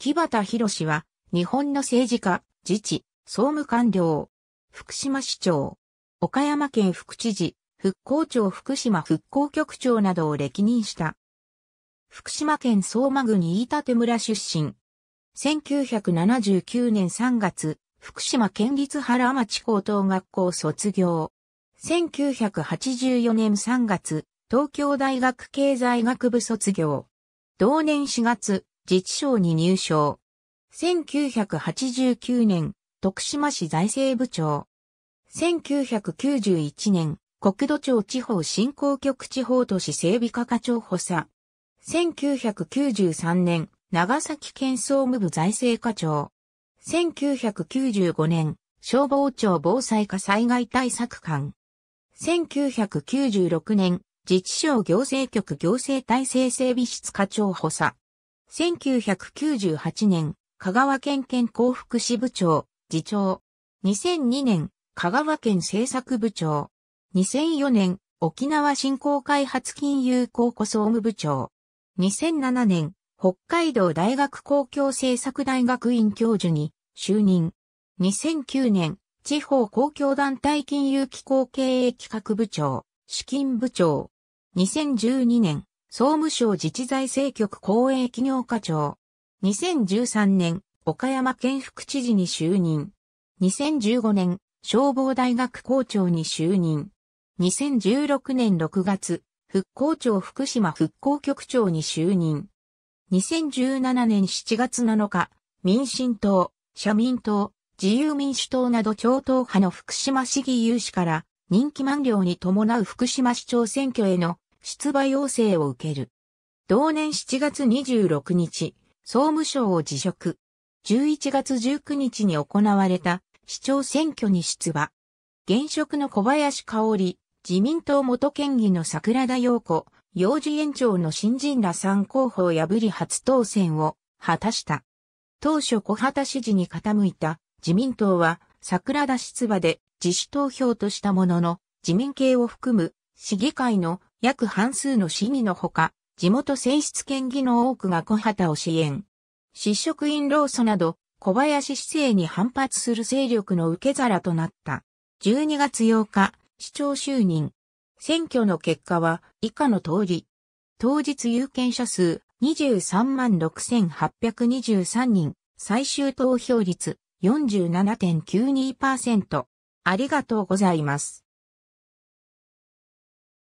木端博士は、日本の政治家、自治、総務官僚、福島市長、岡山県副知事、復興庁福島復興局長などを歴任した。福島県相馬郡飯舘村出身。1979年3月、福島県立原町高等学校卒業。1984年3月、東京大学経済学部卒業。同年4月、自治省に入省。1989年、徳島市財政部長。1991年、国土庁地方振興局地方都市整備課課長補佐。1993年、長崎県総務部財政課長。1995年、消防庁防災課災害対策官。1996年、自治省行政局行政体制整備室課長補佐。1998年、香川県県幸福支部長、次長。2002年、香川県政策部長。2004年、沖縄振興開発金融公庫総務部長。2007年、北海道大学公共政策大学院教授に就任。2009年、地方公共団体金融機構経営企画部長、資金部長。2012年、総務省自治財政局公営企業課長。2013年、岡山県副知事に就任。2015年、消防大学校長に就任。2016年6月、復興庁福島復興局長に就任。2017年7月7日、民進党、社民党、自由民主党など超党派の福島市議有志から、任期満了に伴う福島市長選挙への出馬要請を受ける。同年7月26日、総務省を辞職。11月19日に行われた市長選挙に出馬。現職の小林香織、自民党元県議の桜田陽子、幼児園長の新人ら3候補を破り初当選を果たした。当初小畑支持に傾いた自民党は桜田出馬で自主投票としたものの自民系を含む市議会の約半数の市議のほか、地元選出県議の多くが小畑を支援。失職員労組など、小林市政に反発する勢力の受け皿となった。12月8日、市長就任。選挙の結果は以下の通り。当日有権者数23万6823人、最終投票率47.92%。ありがとうございます。